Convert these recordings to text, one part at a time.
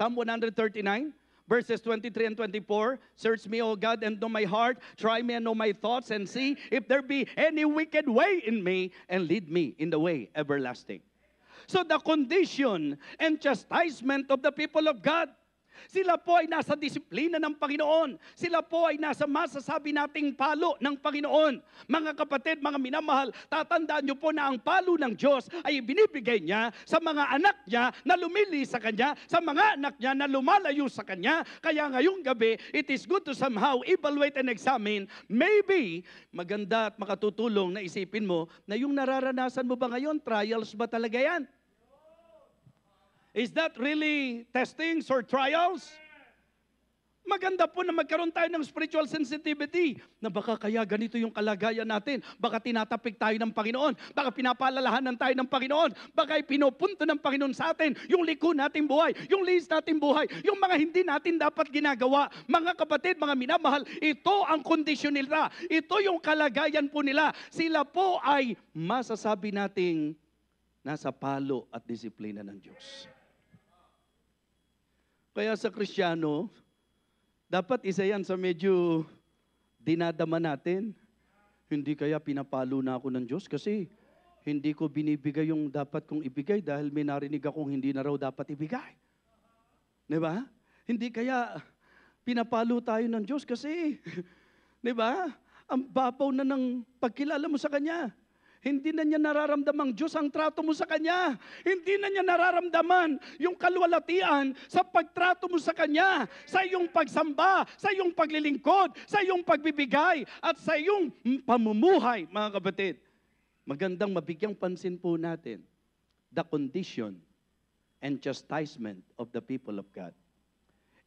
Psalm 139, verses 23 and 24. Search me, O God, and know my heart. Try me and know my thoughts, and see if there be any wicked way in me, and lead me in the way everlasting. So the condition and chastisement of the people of God Sila po ay nasa disiplina ng Panginoon. Sila po ay nasa masasabi nating palo ng Panginoon. Mga kapatid, mga minamahal, tatandaan niyo po na ang palo ng Diyos ay binibigay niya sa mga anak niya na lumili sa Kanya, sa mga anak niya na lumalayo sa Kanya. Kaya ngayong gabi, it is good to somehow evaluate and examine. Maybe, maganda at makatutulong na isipin mo na yung nararanasan mo ba ngayon, trials ba talaga yan? Is that really testings or trials? Maganda po na magkaroon tayo ng spiritual sensitivity na baka kaya ganito yung kalagayan natin. Baka tinatapik tayo ng Panginoon. Baka pinapalalahanan tayo ng Panginoon. Baka ipinupunto ng Panginoon sa atin yung liko nating buhay, yung lihis nating buhay, yung mga hindi natin dapat ginagawa. Mga kapatid, mga minamahal, ito ang kondisyon nila. Ito yung kalagayan po nila. Sila po ay masasabi nating nasa palo at disiplina ng Diyos. Kaya sa Kristiyano, dapat isa yan sa medyo dinadama natin. Hindi kaya pinapalo na ako ng Diyos kasi hindi ko binibigay yung dapat kong ibigay dahil may narinig akong hindi na raw dapat ibigay. Di ba? Hindi kaya pinapalo tayo ng Diyos kasi, di ba? Ang babaw na ng pagkilala mo sa Kanya. Hindi na niya nararamdaman Diyos ang trato mo sa Kanya. Hindi na niya nararamdaman yung kalwalatian sa pagtrato mo sa Kanya, sa iyong pagsamba, sa iyong paglilingkod, sa iyong pagbibigay, at sa iyong pamumuhay, mga kapatid. Magandang mabigyang pansin po natin the condition and chastisement of the people of God.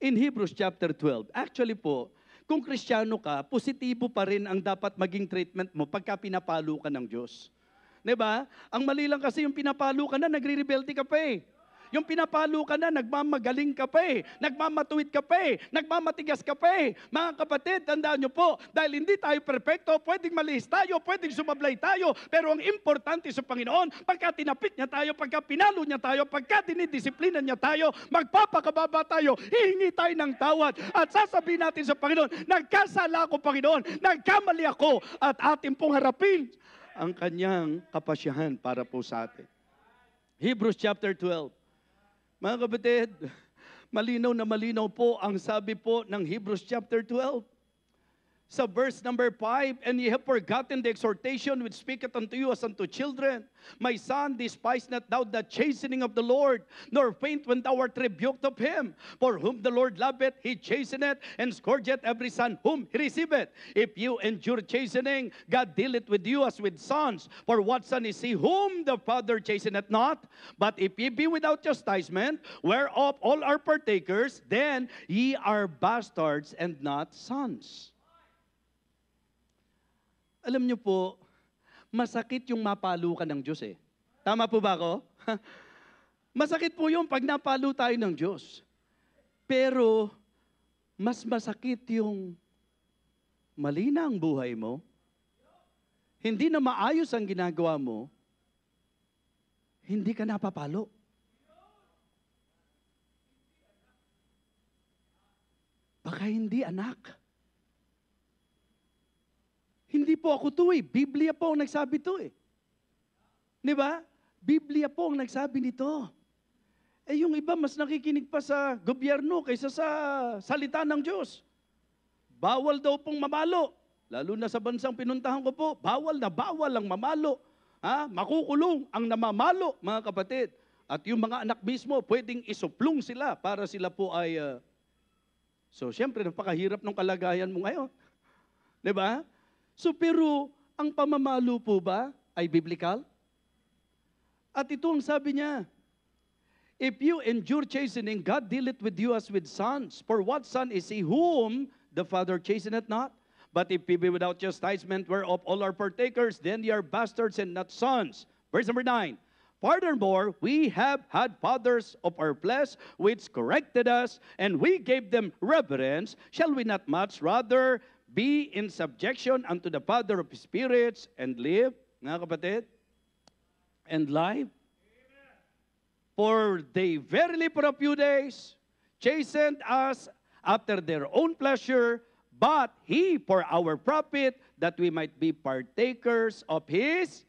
In Hebrews chapter 12, actually po, kung kristyano ka, positibo pa rin ang dapat maging treatment mo pagka pinapalo ka ng Diyos. ba? Diba? Ang mali lang kasi yung pinapalo ka na, nagre-rebelde ka pa eh. Yung pinapalo ka na, nagmamagaling ka pa eh. Nagmamatuwid ka pa eh. Nagmamatigas ka pa eh. Mga kapatid, tandaan nyo po, dahil hindi tayo perfecto, pwedeng maliis tayo, pwedeng sumablay tayo, pero ang importante sa Panginoon, pagka tinapit niya tayo, pagka pinalo niya tayo, pagka dinidisiplina niya tayo, magpapakababa tayo, hihingi tayo ng tawad at sasabihin natin sa Panginoon, nagkasala ako Panginoon, nagkamali ako at atin pong harapin ang kanyang kapasyahan para po sa atin. Hebrews chapter 12. Mga kapatid, malinaw na malinaw po ang sabi po ng Hebrews chapter 12. sa verse number 5, And ye have forgotten the exhortation which speaketh unto you as unto children. My son, despise not thou the chastening of the Lord, nor faint when thou art rebuked of him. For whom the Lord loveth, he chasteneth, and scourgeth every son whom he receiveth. If you endure chastening, God dealeth with you as with sons. For what son is he whom the Father chasteneth not? But if ye be without chastisement, whereof all are partakers, then ye are bastards and not sons. Alam niyo po, masakit yung mapalo ka ng Diyos eh. Tama po ba ako? masakit po yung pag napalo tayo ng Diyos. Pero, mas masakit yung mali na ang buhay mo, hindi na maayos ang ginagawa mo, hindi ka napapalo. Baka hindi anak. Hindi po ako to eh. Biblia po ang nagsabi to eh. Di ba? Biblia po ang nagsabi nito. Eh yung iba mas nakikinig pa sa gobyerno kaysa sa salita ng Diyos. Bawal daw pong mamalo. Lalo na sa bansang pinuntahan ko po, bawal na bawal ang mamalo. Ha? Makukulong ang namamalo, mga kapatid. At yung mga anak mismo, pwedeng isuplong sila para sila po ay... Uh... So, siyempre, napakahirap ng kalagayan mo ngayon. Di ba? So pero ang pamamalo po ba ay biblical? At ito ang sabi niya, If you endure chastening, God deal it with you as with sons. For what son is he whom the Father chasteneth not? But if he be without chastisement, whereof all are partakers, then ye are bastards and not sons. Verse number 9. Furthermore, we have had fathers of our flesh which corrected us, and we gave them reverence. Shall we not much rather, Be in subjection unto the Father of spirits and live, mga kapatid, and live. For they verily for a few days chastened us after their own pleasure, but He for our profit, that we might be partakers of His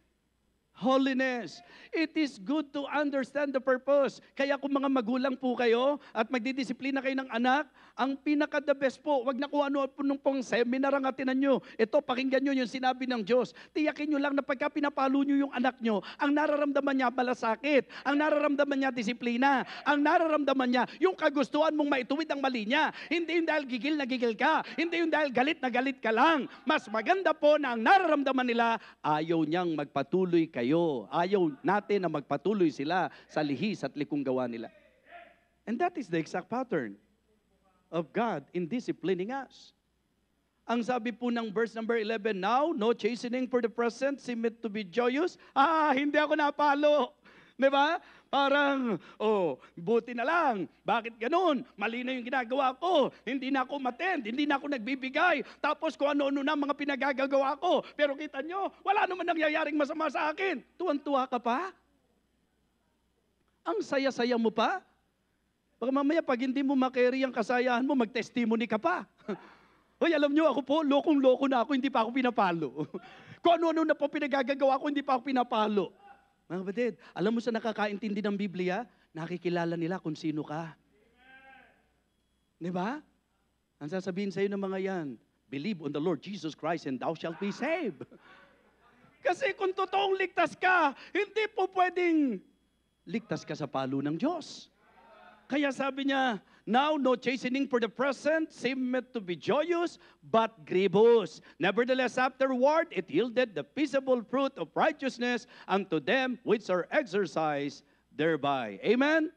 Holiness. It is good to understand the purpose. Kaya kung mga magulang po kayo at magdidisiplina kayo ng anak, ang pinaka the best po, wag na kung ano po nung pong seminar ang atinan nyo. Ito, pakinggan nyo yung sinabi ng Diyos. Tiyakin nyo lang na pagka pinapalo nyo yung anak nyo, ang nararamdaman niya malasakit, ang nararamdaman niya disiplina, ang nararamdaman niya yung kagustuhan mong maituwid ang mali niya. Hindi yung dahil gigil na gigil ka, hindi yung dahil galit na galit ka lang. Mas maganda po na ang nararamdaman nila, ayaw niyang magpatuloy kayo tayo. Ayaw natin na magpatuloy sila sa lihis at likong gawa nila. And that is the exact pattern of God in disciplining us. Ang sabi po ng verse number 11, Now, no chastening for the present seemeth to be joyous. Ah, hindi ako napalo. Di ba? Parang, oh, buti na lang. Bakit ganun? Mali na yung ginagawa ko. Hindi na ako matend. Hindi na ako nagbibigay. Tapos kung ano-ano na mga pinagagagawa ko. Pero kita nyo, wala naman nangyayaring masama sa akin. Tuwan-tuwa ka pa? Ang saya-saya mo pa? Baka mamaya pag hindi mo makeri ang kasayahan mo, mag-testimony ka pa. Hoy, alam nyo, ako po, lokong-loko na ako, hindi pa ako pinapalo. kung ano-ano na po pinagagagawa ko, hindi pa ako pinapalo. Mga kapatid, alam mo sa nakakaintindi ng Biblia, nakikilala nila kung sino ka. Di ba? Ang sasabihin sa iyo ng mga yan, believe on the Lord Jesus Christ and thou shalt be saved. Kasi kung totoong ligtas ka, hindi po pwedeng ligtas ka sa palo ng Diyos. Kaya sabi niya, Now, no chastening for the present seemeth to be joyous, but grievous. Nevertheless, afterward it yielded the peaceable fruit of righteousness unto them which are exercised thereby. Amen?